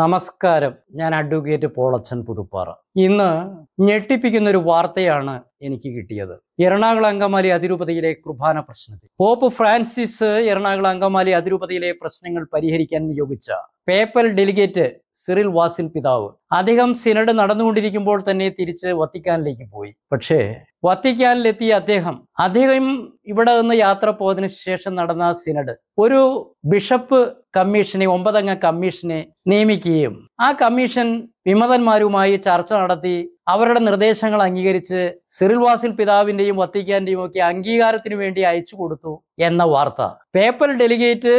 നമസ്കാരം ഞാൻ അഡ്വക്കേറ്റ് പോളച്ചൻ പുതുപ്പാറ ഇന്ന് ഞെട്ടിപ്പിക്കുന്ന ഒരു വാർത്തയാണ് എനിക്ക് കിട്ടിയത് എറണാകുളം അങ്കമാലി അതിരൂപതയിലെ കുർബാന പ്രശ്നത്തിൽ പോപ്പ് ഫ്രാൻസിസ് എറണാകുളം അങ്കമാലി അതിരൂപതയിലെ പ്രശ്നങ്ങൾ പരിഹരിക്കാൻ നിയോഗിച്ച പേപ്പൽ ഡെലിഗേറ്റ് സിറിൽ വാസിൽ പിതാവ് അദ്ദേഹം സിനഡ് നടന്നുകൊണ്ടിരിക്കുമ്പോൾ തന്നെ തിരിച്ച് വത്തിക്കാനിലേക്ക് പോയി പക്ഷേ വത്തിക്കാനിലെത്തിയ അദ്ദേഹം അദ്ദേഹം ഇവിടെ നിന്ന് യാത്ര പോയതിനു ശേഷം നടന്ന സിനഡ് ഒരു ബിഷപ്പ് കമ്മീഷനെ ഒമ്പതംഗ കമ്മീഷനെ നിയമിക്കുകയും ആ കമ്മീഷൻ വിമതന്മാരുമായി ചർച്ച നടത്തി അവരുടെ നിർദ്ദേശങ്ങൾ അംഗീകരിച്ച് സിറിൽവാസിൽ പിതാവിന്റെയും വത്തിക്കാന്റെയും ഒക്കെ അംഗീകാരത്തിനു വേണ്ടി അയച്ചു കൊടുത്തു എന്ന വാർത്ത പേപ്പർ ഡെലിഗേറ്റ്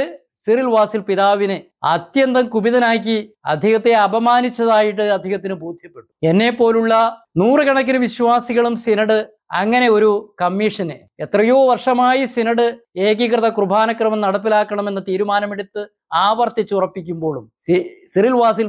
സിറിൽ വാസിൽ പിതാവിനെ അത്യന്തം കുപിതനാക്കി അദ്ദേഹത്തെ അപമാനിച്ചതായിട്ട് അദ്ദേഹത്തിന് ബോധ്യപ്പെട്ടു എന്നെ പോലുള്ള നൂറുകണക്കിന് വിശ്വാസികളും സിനഡ് അങ്ങനെ ഒരു കമ്മീഷന് എത്രയോ വർഷമായി സിനഡ് ഏകീകൃത കുർബാനക്രമം നടപ്പിലാക്കണമെന്ന് തീരുമാനമെടുത്ത് ആവർത്തിച്ചുറപ്പിക്കുമ്പോഴും സി സിറിൽ വാസിൽ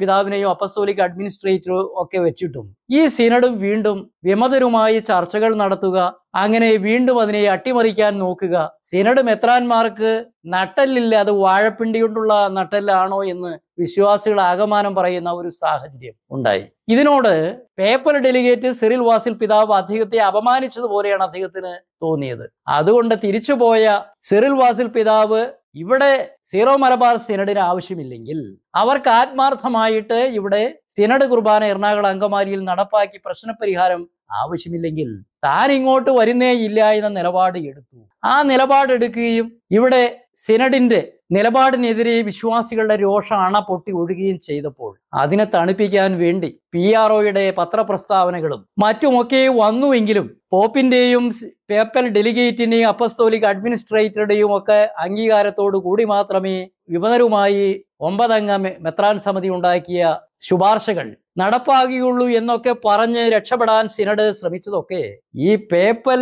പിതാവിനെയോ അപ്പസ്തോലിക് അഡ്മിനിസ്ട്രേറ്ററോ ഒക്കെ വെച്ചിട്ടും ഈ സിനഡും വീണ്ടും വിമതരുമായി ചർച്ചകൾ നടത്തുക അങ്ങനെ വീണ്ടും അതിനെ അട്ടിമറിക്കാൻ നോക്കുക സിനഡ് മെത്രാന്മാർക്ക് നട്ടല്ലില്ല അത് വാഴപ്പിണ്ടി കൊണ്ടുള്ള നട്ടല്ലാണോ എന്ന് വിശ്വാസികൾ ആകമാനം പറയുന്ന ഒരു സാഹചര്യം ഉണ്ടായി ഇതിനോട് പേപ്പർ ഡെലിഗേറ്റ് സിറിൽ വാസിൽ പിതാവ് അദ്ദേഹത്തെ അപമാനിച്ചതുപോലെയാണ് അദ്ദേഹത്തിന് തോന്നിയത് അതുകൊണ്ട് തിരിച്ചുപോയ സിറിൽ വാസിൽ പിതാവ് ഇവിടെ സീറോ മലബാർ സിനഡിന് ആവശ്യമില്ലെങ്കിൽ അവർക്ക് ആത്മാർത്ഥമായിട്ട് ഇവിടെ സിനഡ് കുർബാന എറണാകുളം അങ്കമാലിയിൽ നടപ്പാക്കി പ്രശ്നപരിഹാരം ആവശ്യമില്ലെങ്കിൽ താൻ ഇങ്ങോട്ട് വരുന്നേ ഇല്ല എന്ന നിലപാട് എടുത്തു ആ നിലപാടെടുക്കുകയും ഇവിടെ സിനഡിന്റെ നിലപാടിനെതിരെ വിശ്വാസികളുടെ രോഷം അണ പൊട്ടി ഒഴുകുകയും ചെയ്തപ്പോൾ അതിനെ തണുപ്പിക്കാൻ വേണ്ടി പി ആർ ഒയുടെ പത്രപ്രസ്താവനകളും മറ്റുമൊക്കെ വന്നുവെങ്കിലും പോപ്പിന്റെയും പേപ്പൽ ഡെലിഗേറ്റിന്റെയും അപ്പസ്തോലിക് അഡ്മിനിസ്ട്രേറ്ററുടെയും ഒക്കെ അംഗീകാരത്തോടു കൂടി മാത്രമേ വിമതരുമായി ഒമ്പതംഗ മെത്രാൻ സമിതി ഉണ്ടാക്കിയ ശുപാർശകൾ നടപ്പാകുകയുള്ളൂ എന്നൊക്കെ പറഞ്ഞ് രക്ഷപ്പെടാൻ സിനഡ് ശ്രമിച്ചതൊക്കെ ഈ പേപ്പൽ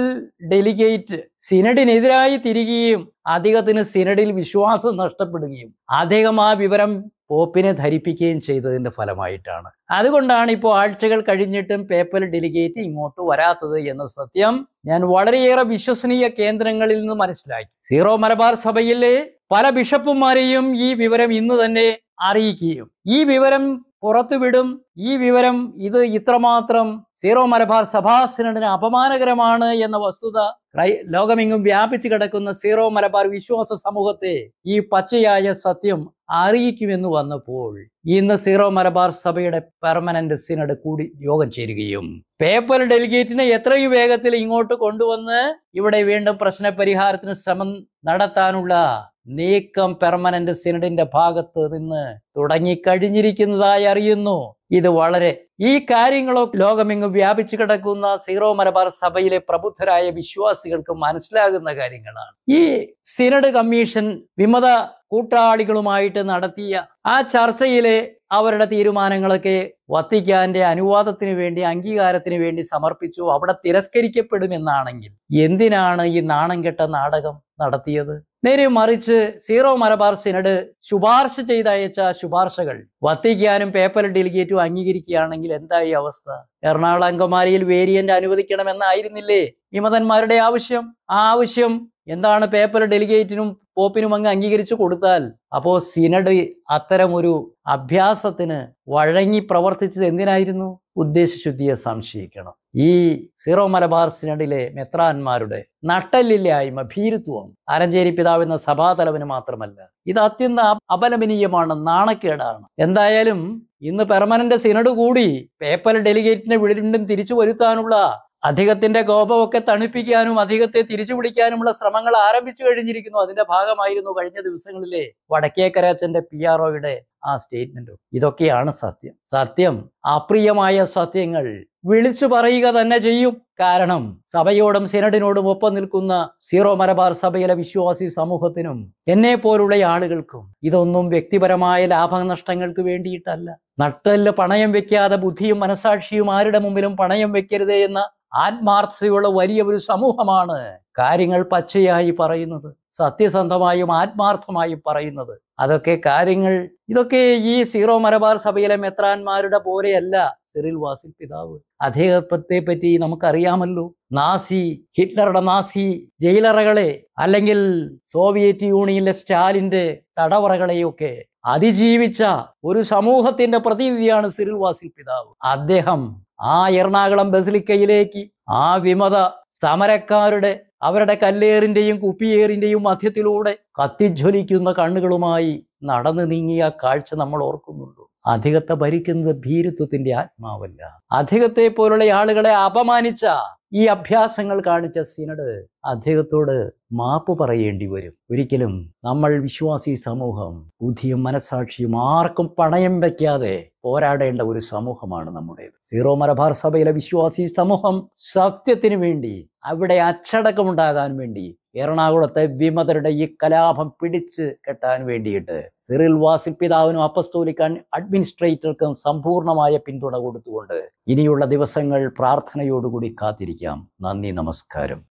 ഡെലിഗേറ്റ് സിനഡിനെതിരായി തിരികുകയും അദ്ദേഹത്തിന് സിനഡിൽ വിശ്വാസം നഷ്ടപ്പെടുകയും അദ്ദേഹം ആ വിവരം പോപ്പിനെ ധരിപ്പിക്കുകയും ചെയ്തതിൻ്റെ ഫലമായിട്ടാണ് അതുകൊണ്ടാണ് ഇപ്പോൾ ആഴ്ചകൾ കഴിഞ്ഞിട്ടും പേപ്പൽ ഡെലിഗേറ്റ് ഇങ്ങോട്ട് വരാത്തത് എന്ന സത്യം ഞാൻ വളരെയേറെ വിശ്വസനീയ കേന്ദ്രങ്ങളിൽ നിന്ന് മനസ്സിലാക്കി സീറോ മലബാർ സഭയിലെ പല ബിഷപ്പുമാരെയും ഈ വിവരം ഇന്ന് തന്നെ അറിയിക്കുകയും ഈ വിവരം പുറത്തുവിടും ഈ വിവരം ഇത് ഇത്രമാത്രം സീറോ മലബാർ സഭാ സിനഡിന് അപമാനകരമാണ് എന്ന വസ്തുത ലോകമെങ്ങും വ്യാപിച്ചു കിടക്കുന്ന സീറോ മലബാർ വിശ്വാസ സമൂഹത്തെ ഈ പച്ചയായ സത്യം അറിയിക്കുമെന്ന് വന്നപ്പോൾ ഇന്ന് സീറോ മലബാർ സഭയുടെ പെർമനന്റ് സിനഡ് കൂടി യോഗം ചേരുകയും പേപ്പർ ഡെലിഗേറ്റിനെ എത്രയും വേഗത്തിൽ ഇങ്ങോട്ട് കൊണ്ടുവന്ന് ഇവിടെ വീണ്ടും പ്രശ്ന പരിഹാരത്തിന് ശ്രമം നടത്താനുള്ള നീക്കം പെർമനന്റ് സിനഡിന്റെ ഭാഗത്ത് നിന്ന് തുടങ്ങിക്കഴിഞ്ഞിരിക്കുന്നതായി അറിയുന്നു ഇത് വളരെ ഈ കാര്യങ്ങളോ ലോകമെങ്ങും വ്യാപിച്ചു കിടക്കുന്ന സീറോ മലബാർ സഭയിലെ പ്രബുദ്ധരായ വിശ്വാസികൾക്ക് മനസ്സിലാകുന്ന കാര്യങ്ങളാണ് ഈ സിനഡ് കമ്മീഷൻ വിമത കൂട്ടാളികളുമായിട്ട് നടത്തിയ ആ ചർച്ചയിലെ അവരുടെ തീരുമാനങ്ങളൊക്കെ വത്തിക്കാന്റെ അനുവാദത്തിന് വേണ്ടി അംഗീകാരത്തിന് വേണ്ടി സമർപ്പിച്ചു അവിടെ തിരസ്കരിക്കപ്പെടുമെന്നാണെങ്കിൽ എന്തിനാണ് ഈ നാണം കെട്ട നാടകം നടത്തിയത് നേരെ മറിച്ച് സീറോ മലബാർ സിനഡ് ശുപാർശ ചെയ്തയച്ച ശുപാർശകൾ വത്തിക്കാനും പേപ്പർ ഡെലിഗേറ്റും അംഗീകരിക്കുകയാണെങ്കിൽ എന്തായി അവസ്ഥ എറണാകുളം അങ്കമാലിയിൽ വേരിയന്റ് അനുവദിക്കണമെന്നായിരുന്നില്ലേ വിമതന്മാരുടെ ആവശ്യം ആ ആവശ്യം എന്താണ് പേപ്പർ ഡെലിഗേറ്റിനും പോപ്പിനും അങ്ങ് അംഗീകരിച്ചു കൊടുത്താൽ അപ്പോ സിനഡ് അത്തരമൊരു അഭ്യാസത്തിന് വഴങ്ങി പ്രവർത്തിച്ചത് എന്തിനായിരുന്നു ഉദ്ദേശശുദ്ധിയെ സംശയിക്കണം ഈ സീറോ മലബാർ സിനഡിലെ മെത്രാന്മാരുടെ നട്ടല്ലില്ലായ്മ ഭീരുത്വം ആരഞ്ചേരി പിതാവെന്ന സഭാതലവന് മാത്രമല്ല ഇത് അത്യന്ത അപലപനീയമാണ് നാണക്കേടാണ് എന്തായാലും ഇന്ന് പെർമനന്റ് സിനഡ് കൂടി പേപ്പർ ഡെലിഗേറ്റിനെ വീണ്ടും തിരിച്ചു വരുത്താനുള്ള അധികത്തിന്റെ കോപമൊക്കെ തണുപ്പിക്കാനും അധികത്തെ തിരിച്ചു പിടിക്കാനുമുള്ള ശ്രമങ്ങൾ ആരംഭിച്ചു കഴിഞ്ഞിരിക്കുന്നു അതിന്റെ ഭാഗമായിരുന്നു കഴിഞ്ഞ ദിവസങ്ങളിലെ വടക്കേക്കരാച്ചന്റെ പി ആർ ഒയുടെ ആ സ്റ്റേറ്റ്മെൻറ്റും ഇതൊക്കെയാണ് സത്യം സത്യം അപ്രിയമായ സത്യങ്ങൾ വിളിച്ചു പറയുക തന്നെ ചെയ്യും കാരണം സഭയോടും സിനഡിനോടും ഒപ്പം നിൽക്കുന്ന സീറോ മലബാർ സഭയിലെ വിശ്വാസി സമൂഹത്തിനും എന്നെ പോലുള്ള ആളുകൾക്കും ഇതൊന്നും വ്യക്തിപരമായ ലാഭനഷ്ടങ്ങൾക്ക് വേണ്ടിയിട്ടല്ല നട്ടല് പണയം വെക്കാതെ ബുദ്ധിയും മനസാക്ഷിയും ആരുടെ മുമ്പിലും പണയം വെക്കരുതേ എന്ന ആത്മാർത്ഥതയുള്ള വലിയ ഒരു സമൂഹമാണ് കാര്യങ്ങൾ പച്ചയായി പറയുന്നത് സത്യസന്ധമായും ആത്മാർത്ഥമായും പറയുന്നത് അതൊക്കെ കാര്യങ്ങൾ ഇതൊക്കെ ഈ സീറോ മലബാർ സഭയിലെ മെത്രാന്മാരുടെ പോലെയല്ല സിറിൽ വാസിൽ പിതാവ് അദ്ദേഹത്തെ പറ്റി നമുക്കറിയാമല്ലോ നാസി ഹിറ്റ്ലറുടെ നാസി ജയിലറകളെ അല്ലെങ്കിൽ സോവിയറ്റ് യൂണിയനിലെ സ്റ്റാലിന്റെ തടവറകളെയൊക്കെ അതിജീവിച്ച ഒരു സമൂഹത്തിന്റെ പ്രതിനിധിയാണ് സിറിൽ വാസിൽ പിതാവ് അദ്ദേഹം ആ എറണാകുളം ബസിലിക്കയിലേക്ക് ആ വിമത സമരക്കാരുടെ അവരുടെ കല്ലേറിൻ്റെയും കുപ്പിയേറിൻ്റെയും മധ്യത്തിലൂടെ കത്തിജ്വലിക്കുന്ന കണ്ണുകളുമായി നടന്നു നീങ്ങിയ കാഴ്ച നമ്മൾ ഓർക്കുന്നുണ്ടോ അധികത്തെ ഭരിക്കുന്നത് ഭീരുത്വത്തിന്റെ ആത്മാവല്ല അധികത്തെ പോലുള്ള ആളുകളെ അപമാനിച്ച ഈ അഭ്യാസങ്ങൾ കാണിച്ച സിനഡ് അധികത്തോട് മാപ്പ് പറയേണ്ടി വരും ഒരിക്കലും നമ്മൾ വിശ്വാസി സമൂഹം ബുദ്ധിയും മനസാക്ഷിയും ആർക്കും പണയം വയ്ക്കാതെ പോരാടേണ്ട ഒരു സമൂഹമാണ് നമ്മുടേത് സീറോ മലബാർ സഭയിലെ വിശ്വാസി സമൂഹം സത്യത്തിനു വേണ്ടി അവിടെ അച്ചടക്കമുണ്ടാകാൻ വേണ്ടി എറണാകുളത്തെ വിമതരുടെ ഈ കലാപം പിടിച്ച് കെട്ടാൻ വേണ്ടിയിട്ട് സിറിൽ വാസിൽ പിതാവിനും അപ്പസ്തോലിക്കാൻ അഡ്മിനിസ്ട്രേറ്റർക്കും സമ്പൂർണമായ പിന്തുണ കൊടുത്തുകൊണ്ട് ഇനിയുള്ള ദിവസങ്ങൾ പ്രാർത്ഥനയോടുകൂടി കാത്തിരിക്കാം നന്ദി നമസ്കാരം